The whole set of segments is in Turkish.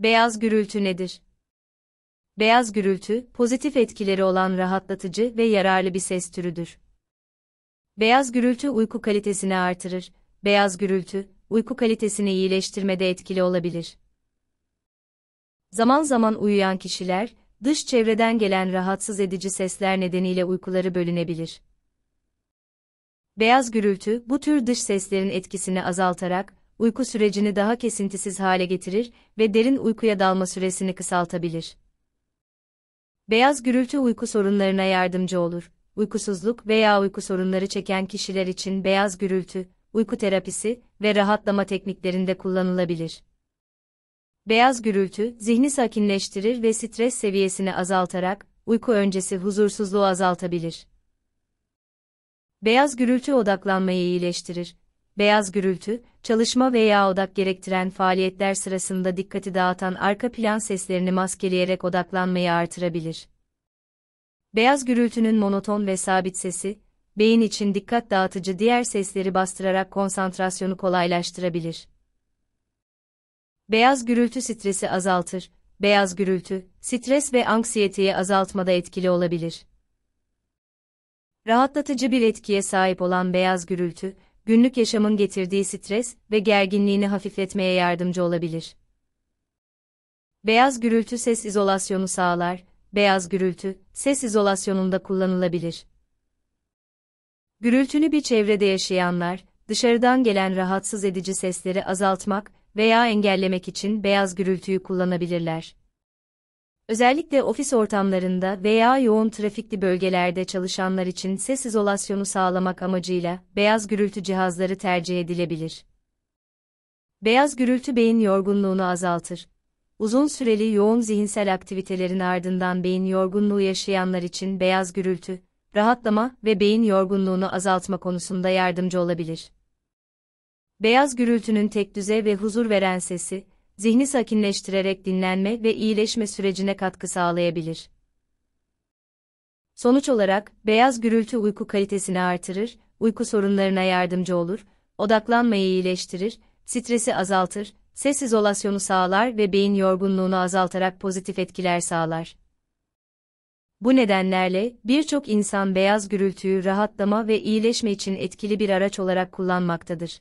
Beyaz gürültü nedir? Beyaz gürültü, pozitif etkileri olan rahatlatıcı ve yararlı bir ses türüdür. Beyaz gürültü uyku kalitesini artırır. Beyaz gürültü, uyku kalitesini iyileştirmede etkili olabilir. Zaman zaman uyuyan kişiler, dış çevreden gelen rahatsız edici sesler nedeniyle uykuları bölünebilir. Beyaz gürültü, bu tür dış seslerin etkisini azaltarak, uyku sürecini daha kesintisiz hale getirir ve derin uykuya dalma süresini kısaltabilir. Beyaz gürültü uyku sorunlarına yardımcı olur. Uykusuzluk veya uyku sorunları çeken kişiler için beyaz gürültü, uyku terapisi ve rahatlama tekniklerinde kullanılabilir. Beyaz gürültü, zihni sakinleştirir ve stres seviyesini azaltarak, uyku öncesi huzursuzluğu azaltabilir. Beyaz gürültü odaklanmayı iyileştirir beyaz gürültü, çalışma veya odak gerektiren faaliyetler sırasında dikkati dağıtan arka plan seslerini maskeleyerek odaklanmayı artırabilir. Beyaz gürültünün monoton ve sabit sesi, beyin için dikkat dağıtıcı diğer sesleri bastırarak konsantrasyonu kolaylaştırabilir. Beyaz gürültü stresi azaltır. Beyaz gürültü, stres ve anksiyeteyi azaltmada etkili olabilir. Rahatlatıcı bir etkiye sahip olan beyaz gürültü, günlük yaşamın getirdiği stres ve gerginliğini hafifletmeye yardımcı olabilir. Beyaz gürültü ses izolasyonu sağlar, beyaz gürültü, ses izolasyonunda kullanılabilir. Gürültünü bir çevrede yaşayanlar, dışarıdan gelen rahatsız edici sesleri azaltmak veya engellemek için beyaz gürültüyü kullanabilirler. Özellikle ofis ortamlarında veya yoğun trafikli bölgelerde çalışanlar için ses izolasyonu sağlamak amacıyla beyaz gürültü cihazları tercih edilebilir. Beyaz gürültü beyin yorgunluğunu azaltır. Uzun süreli yoğun zihinsel aktivitelerin ardından beyin yorgunluğu yaşayanlar için beyaz gürültü, rahatlama ve beyin yorgunluğunu azaltma konusunda yardımcı olabilir. Beyaz gürültünün tek düze ve huzur veren sesi, zihni sakinleştirerek dinlenme ve iyileşme sürecine katkı sağlayabilir. Sonuç olarak, beyaz gürültü uyku kalitesini artırır, uyku sorunlarına yardımcı olur, odaklanmayı iyileştirir, stresi azaltır, ses izolasyonu sağlar ve beyin yorgunluğunu azaltarak pozitif etkiler sağlar. Bu nedenlerle birçok insan beyaz gürültüyü rahatlama ve iyileşme için etkili bir araç olarak kullanmaktadır.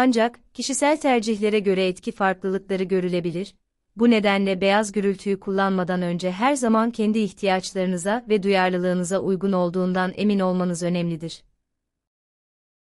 Ancak, kişisel tercihlere göre etki farklılıkları görülebilir, bu nedenle beyaz gürültüyü kullanmadan önce her zaman kendi ihtiyaçlarınıza ve duyarlılığınıza uygun olduğundan emin olmanız önemlidir.